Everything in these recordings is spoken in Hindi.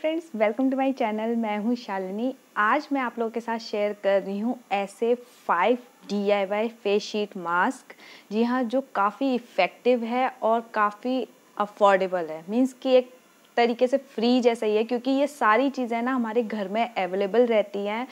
friends welcome to my channel मैं हूं शालिनी आज मैं आप लोगों के साथ शेयर कर रही हूं ऐसे five D I Y face sheet mask जी हाँ जो काफ़ी इफ़ेक्टिव है और काफ़ी अफोर्डेबल है मींस कि एक तरीके से फ्री जैसा ही है क्योंकि ये सारी चीज़ें ना हमारे घर में अवेलेबल रहती हैं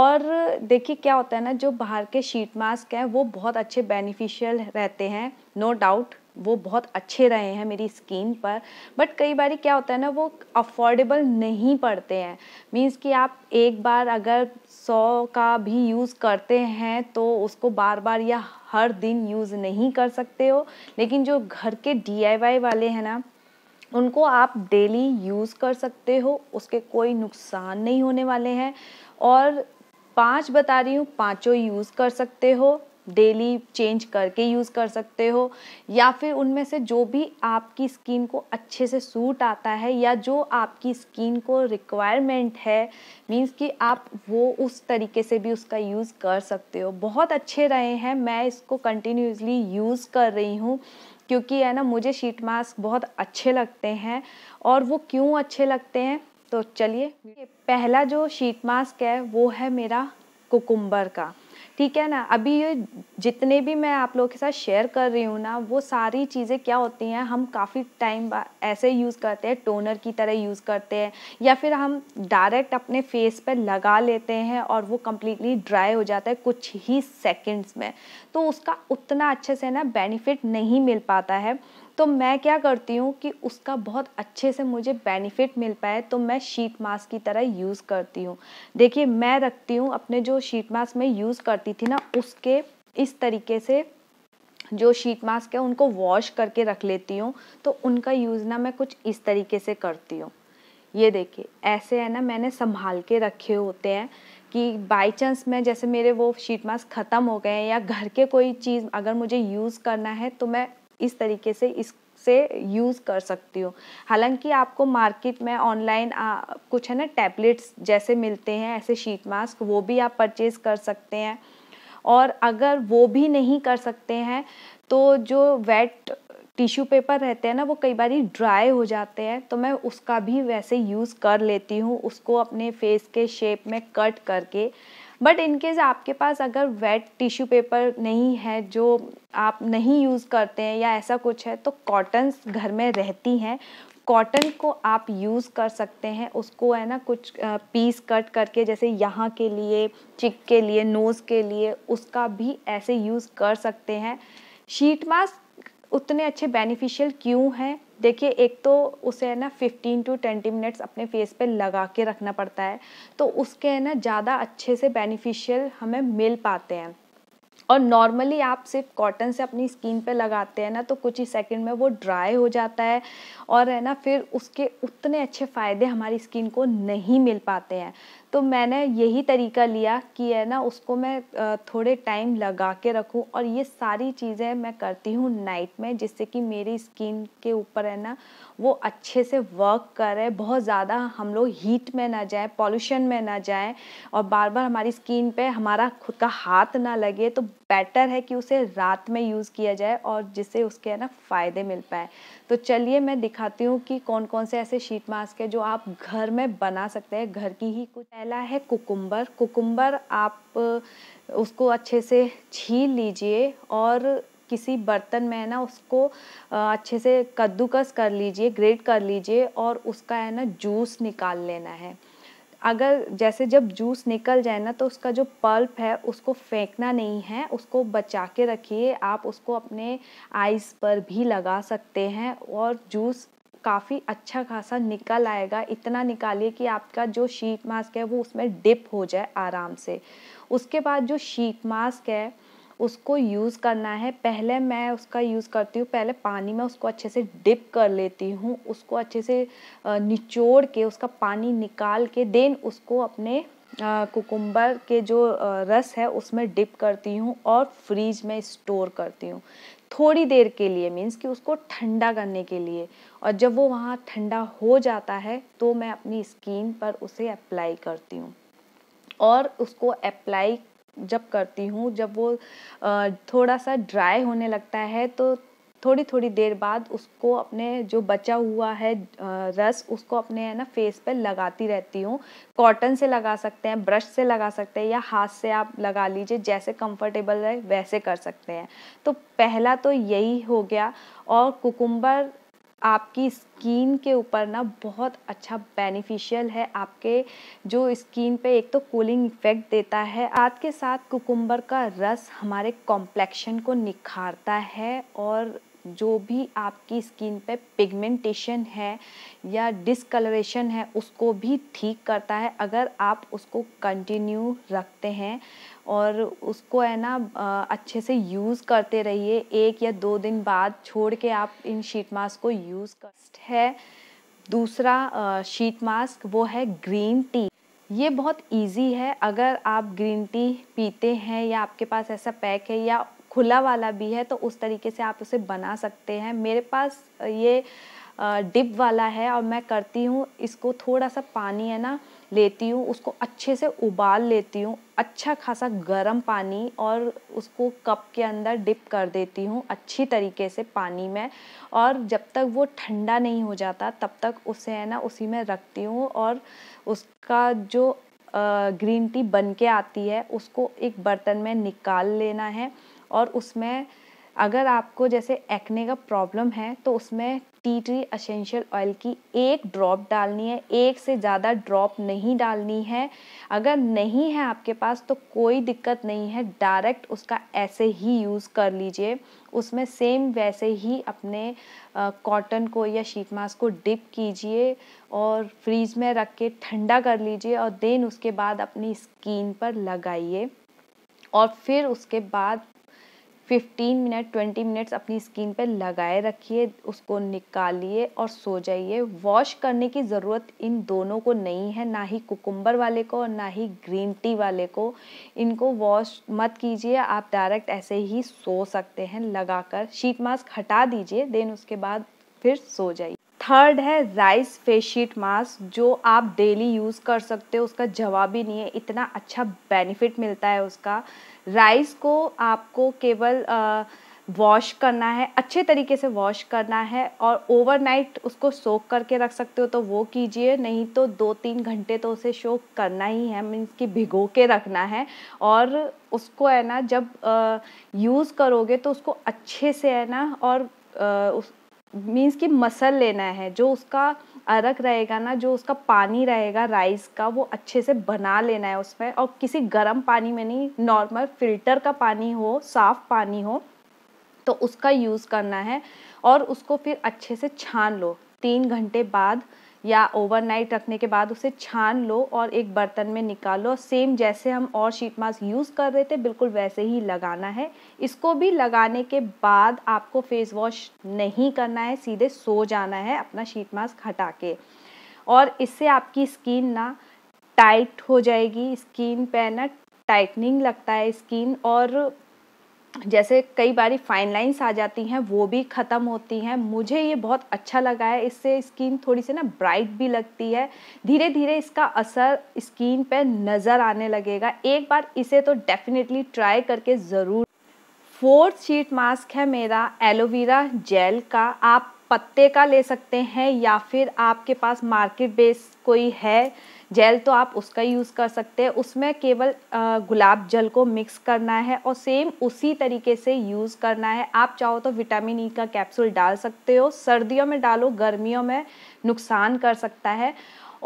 और देखिए क्या होता है ना जो बाहर के शीट मास्क हैं वो बहुत अच्छे बेनिफिशियल रहते हैं नो no डाउट वो बहुत अच्छे रहे हैं मेरी स्किन पर बट कई बार क्या होता है ना वो अफोर्डेबल नहीं पड़ते हैं मीन्स कि आप एक बार अगर सौ का भी यूज़ करते हैं तो उसको बार बार या हर दिन यूज़ नहीं कर सकते हो लेकिन जो घर के डी वाले हैं ना उनको आप डेली यूज़ कर सकते हो उसके कोई नुकसान नहीं होने वाले हैं और पांच बता रही हूँ पांचों यूज़ कर सकते हो डेली चेंज करके यूज़ कर सकते हो या फिर उनमें से जो भी आपकी स्किन को अच्छे से सूट आता है या जो आपकी स्किन को रिक्वायरमेंट है मींस कि आप वो उस तरीके से भी उसका यूज़ कर सकते हो बहुत अच्छे रहे हैं मैं इसको कंटिन्यूसली यूज़ कर रही हूँ क्योंकि है ना मुझे शीट मास्क बहुत अच्छे लगते हैं और वो क्यों अच्छे लगते हैं तो चलिए पहला जो शीट मास्क है वो है मेरा कुकुम्बर का ठीक है ना अभी ये जितने भी मैं आप लोगों के साथ शेयर कर रही हूँ ना वो सारी चीज़ें क्या होती हैं हम काफ़ी टाइम ऐसे यूज़ करते हैं टोनर की तरह यूज़ करते हैं या फिर हम डायरेक्ट अपने फेस पर लगा लेते हैं और वो कम्प्लीटली ड्राई हो जाता है कुछ ही सेकेंड्स में तो उसका उतना अच्छे से ना बेनिफिट नहीं मिल पाता है तो मैं क्या करती हूँ कि उसका बहुत अच्छे से मुझे बेनिफिट मिल पाए तो मैं शीट मास्क की तरह यूज़ करती हूँ देखिए मैं रखती हूँ अपने जो शीट मास्क मैं यूज़ करती थी ना उसके इस तरीके से जो शीट मास्क है उनको वॉश करके रख लेती हूँ तो उनका यूज़ ना मैं कुछ इस तरीके से करती हूँ ये देखिए ऐसे है ना मैंने संभाल के रखे होते हैं कि बाई चांस मैं जैसे मेरे वो शीट मास्क ख़त्म हो गए हैं या घर के कोई चीज़ अगर मुझे यूज़ करना है तो मैं इस तरीके से इस से यूज़ कर सकती हूँ हालांकि आपको मार्केट में ऑनलाइन कुछ है ना टैबलेट्स जैसे मिलते हैं ऐसे शीट मास्क वो भी आप परचेज़ कर सकते हैं और अगर वो भी नहीं कर सकते हैं तो जो वेट टिश्यू पेपर रहते हैं ना वो कई बार ड्राई हो जाते हैं तो मैं उसका भी वैसे यूज़ कर लेती हूँ उसको अपने फेस के शेप में कट करके बट इनकेस आपके पास अगर वेट टिश्यू पेपर नहीं है जो आप नहीं यूज़ करते हैं या ऐसा कुछ है तो कॉटन्स घर में रहती हैं कॉटन को आप यूज़ कर सकते हैं उसको है ना कुछ पीस कट करके जैसे यहाँ के लिए चिक के लिए नोज़ के लिए उसका भी ऐसे यूज़ कर सकते हैं शीट मास्क उतने अच्छे बेनिफिशियल क्यों हैं देखिए एक तो उसे है ना 15 टू 20 मिनट्स अपने फेस पे लगा के रखना पड़ता है तो उसके है ना ज़्यादा अच्छे से बेनिफिशियल हमें मिल पाते हैं और नॉर्मली आप सिर्फ कॉटन से अपनी स्किन पे लगाते हैं ना तो कुछ ही सेकंड में वो ड्राई हो जाता है और है ना फिर उसके उतने अच्छे फ़ायदे हमारी स्किन को नहीं मिल पाते हैं तो मैंने यही तरीका लिया कि है ना उसको मैं थोड़े टाइम लगा के रखूं और ये सारी चीज़ें मैं करती हूँ नाइट में जिससे कि मेरी स्किन के ऊपर है ना वो अच्छे से वर्क करे बहुत ज़्यादा हम लोग हीट में ना जाए पॉल्यूशन में ना जाए और बार बार हमारी स्किन पे हमारा खुद का हाथ ना लगे तो बेटर है कि उसे रात में यूज़ किया जाए और जिससे उसके है ना फ़ायदे मिल पाए तो चलिए मैं दिखाती हूँ कि कौन कौन से ऐसे शीट मास्क है जो आप घर में बना सकते हैं घर की ही कुछ पहला है कुकुम्बर कुकुम्बर आप उसको अच्छे से छील लीजिए और किसी बर्तन में है ना उसको अच्छे से कद्दूकस कर लीजिए ग्रेट कर लीजिए और उसका है ना जूस निकाल लेना है अगर जैसे जब जूस निकल जाए ना तो उसका जो पल्प है उसको फेंकना नहीं है उसको बचा के रखिए आप उसको अपने आइस पर भी लगा सकते हैं और जूस काफ़ी अच्छा खासा निकल आएगा इतना निकालिए कि आपका जो शीट मास्क है वो उसमें डिप हो जाए आराम से उसके बाद जो शीट मास्क है उसको यूज़ करना है पहले मैं उसका यूज़ करती हूँ पहले पानी में उसको अच्छे से डिप कर लेती हूँ उसको अच्छे से निचोड़ के उसका पानी निकाल के देन उसको अपने कुकुम्बर के जो रस है उसमें डिप करती हूँ और फ्रीज में स्टोर करती हूँ थोड़ी देर के लिए मीन्स कि उसको ठंडा करने के लिए और जब वो वहाँ ठंडा हो जाता है तो मैं अपनी स्किन पर उसे अप्लाई करती हूँ और उसको अप्लाई जब करती हूँ जब वो थोड़ा सा ड्राई होने लगता है तो थोड़ी थोड़ी देर बाद उसको अपने जो बचा हुआ है रस उसको अपने है ना फेस पे लगाती रहती हूँ कॉटन से लगा सकते हैं ब्रश से लगा सकते हैं या हाथ से आप लगा लीजिए जैसे कंफर्टेबल रहे वैसे कर सकते हैं तो पहला तो यही हो गया और कुकुम्बर आपकी स्किन के ऊपर ना बहुत अच्छा बेनिफिशियल है आपके जो स्किन पे एक तो कूलिंग इफेक्ट देता है आज के साथ कुकुम्बर का रस हमारे कॉम्प्लेक्शन को निखारता है और जो भी आपकी स्किन पे पिगमेंटेशन है या डिसकलरेशन है उसको भी ठीक करता है अगर आप उसको कंटिन्यू रखते हैं और उसको है ना अच्छे से यूज़ करते रहिए एक या दो दिन बाद छोड़ के आप इन शीट मास्क को यूज़ कर है दूसरा शीट मास्क वो है ग्रीन टी ये बहुत इजी है अगर आप ग्रीन टी पीते हैं या आपके पास ऐसा पैक है या खुला वाला भी है तो उस तरीके से आप उसे बना सकते हैं मेरे पास ये डिप वाला है और मैं करती हूँ इसको थोड़ा सा पानी है ना लेती हूँ उसको अच्छे से उबाल लेती हूँ अच्छा खासा गर्म पानी और उसको कप के अंदर डिप कर देती हूँ अच्छी तरीके से पानी में और जब तक वो ठंडा नहीं हो जाता तब तक उसे है ना उसी में रखती हूँ और उसका जो ग्रीन टी बन के आती है उसको एक बर्तन में निकाल लेना है और उसमें अगर आपको जैसे एक्ने का प्रॉब्लम है तो उसमें टी ट्री असेंशियल ऑयल की एक ड्रॉप डालनी है एक से ज़्यादा ड्रॉप नहीं डालनी है अगर नहीं है आपके पास तो कोई दिक्कत नहीं है डायरेक्ट उसका ऐसे ही यूज़ कर लीजिए उसमें सेम वैसे ही अपने कॉटन को या शीट मास्क को डिप कीजिए और फ्रीज में रख के ठंडा कर लीजिए और देन उसके बाद अपनी स्किन पर लगाइए और फिर उसके बाद फिफ्टीन मिनट ट्वेंटी मिनट्स अपनी स्किन पे लगाए रखिए उसको निकालिए और सो जाइए वॉश करने की ज़रूरत इन दोनों को नहीं है ना ही कुकुम्बर वाले को और ना ही ग्रीन टी वाले को इनको वॉश मत कीजिए आप डायरेक्ट ऐसे ही सो सकते हैं लगाकर शीट मास्क हटा दीजिए देन उसके बाद फिर सो जाइए थर्ड है राइस फेस शीट मास्क जो आप डेली यूज़ कर सकते हो उसका जवाब ही नहीं है इतना अच्छा बेनिफिट मिलता है उसका राइस को आपको केवल वॉश करना है अच्छे तरीके से वॉश करना है और ओवरनाइट उसको सोक करके रख सकते हो तो वो कीजिए नहीं तो दो तीन घंटे तो उसे सोक करना ही है मीन्स कि भिगो के रखना है और उसको है ना जब यूज़ करोगे तो उसको अच्छे से है ना और आ, उस मीन्स कि मसल लेना है जो उसका अरक रहेगा ना जो उसका पानी रहेगा राइस का वो अच्छे से बना लेना है उसमें और किसी गर्म पानी में नहीं नॉर्मल फिल्टर का पानी हो साफ़ पानी हो तो उसका यूज़ करना है और उसको फिर अच्छे से छान लो तीन घंटे बाद या ओवरनाइट रखने के बाद उसे छान लो और एक बर्तन में निकालो सेम जैसे हम और शीट मास्क यूज़ कर रहे थे बिल्कुल वैसे ही लगाना है इसको भी लगाने के बाद आपको फेस वॉश नहीं करना है सीधे सो जाना है अपना शीट मास्क हटा के और इससे आपकी स्किन ना टाइट हो जाएगी स्किन पे ना टाइटनिंग लगता है स्किन और जैसे कई बारी फाइन लाइन्स आ जाती हैं वो भी ख़त्म होती हैं मुझे ये बहुत अच्छा लगा है इससे स्किन थोड़ी सी ना ब्राइट भी लगती है धीरे धीरे इसका असर स्किन पे नज़र आने लगेगा एक बार इसे तो डेफिनेटली ट्राई करके ज़रूर फोर्थ शीट मास्क है मेरा एलोवेरा जेल का आप पत्ते का ले सकते हैं या फिर आपके पास मार्केट बेस कोई है जेल तो आप उसका यूज़ कर सकते हैं उसमें केवल गुलाब जल को मिक्स करना है और सेम उसी तरीके से यूज़ करना है आप चाहो तो विटामिन ई e का कैप्सूल डाल सकते हो सर्दियों में डालो गर्मियों में नुकसान कर सकता है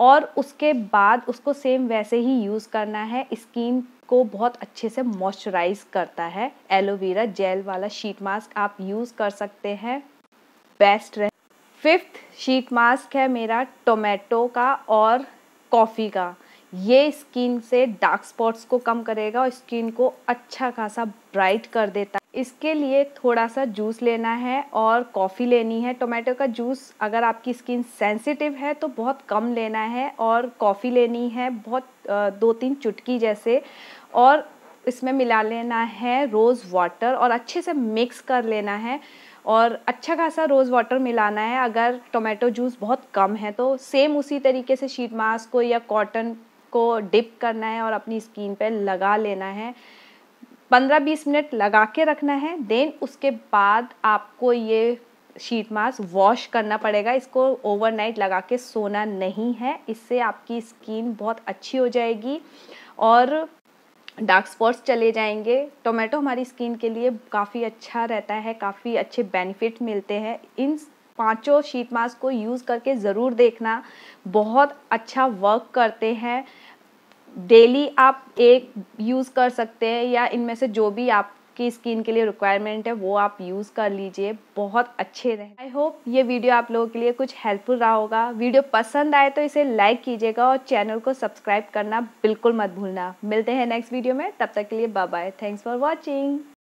और उसके बाद उसको सेम वैसे ही यूज़ करना है स्किन को बहुत अच्छे से मॉइस्चराइज करता है एलोवेरा जेल वाला शीट मास्क आप यूज़ कर सकते हैं बेस्ट रहे फिफ्थ शीट मास्क है मेरा टोमेटो का और कॉफ़ी का ये स्किन से डार्क स्पॉट्स को कम करेगा और स्किन को अच्छा खासा ब्राइट कर देता है इसके लिए थोड़ा सा जूस लेना है और कॉफ़ी लेनी है टोमेटो का जूस अगर आपकी स्किन सेंसिटिव है तो बहुत कम लेना है और कॉफ़ी लेनी है बहुत दो तीन चुटकी जैसे और इसमें मिला लेना है रोज़ वाटर और अच्छे से मिक्स कर लेना है और अच्छा खासा रोज़ वाटर मिलाना है अगर टोमेटो जूस बहुत कम है तो सेम उसी तरीके से शीट मास्क को या कॉटन को डिप करना है और अपनी स्किन पे लगा लेना है पंद्रह बीस मिनट लगा के रखना है देन उसके बाद आपको ये शीट मास्क वॉश करना पड़ेगा इसको ओवरनाइट लगा के सोना नहीं है इससे आपकी स्किन बहुत अच्छी हो जाएगी और डार्क स्पॉट्स चले जाएंगे टोमेटो हमारी स्किन के लिए काफ़ी अच्छा रहता है काफ़ी अच्छे बेनिफिट मिलते हैं इन पांचों शीट मास्क को यूज़ करके ज़रूर देखना बहुत अच्छा वर्क करते हैं डेली आप एक यूज़ कर सकते हैं या इनमें से जो भी आप आपकी स्किन के लिए रिक्वायरमेंट है वो आप यूज़ कर लीजिए बहुत अच्छे रहे आई होप ये वीडियो आप लोगों के लिए कुछ हेल्पफुल रहा होगा वीडियो पसंद आए तो इसे लाइक कीजिएगा और चैनल को सब्सक्राइब करना बिल्कुल मत भूलना मिलते हैं नेक्स्ट वीडियो में तब तक के लिए bye bye thanks for watching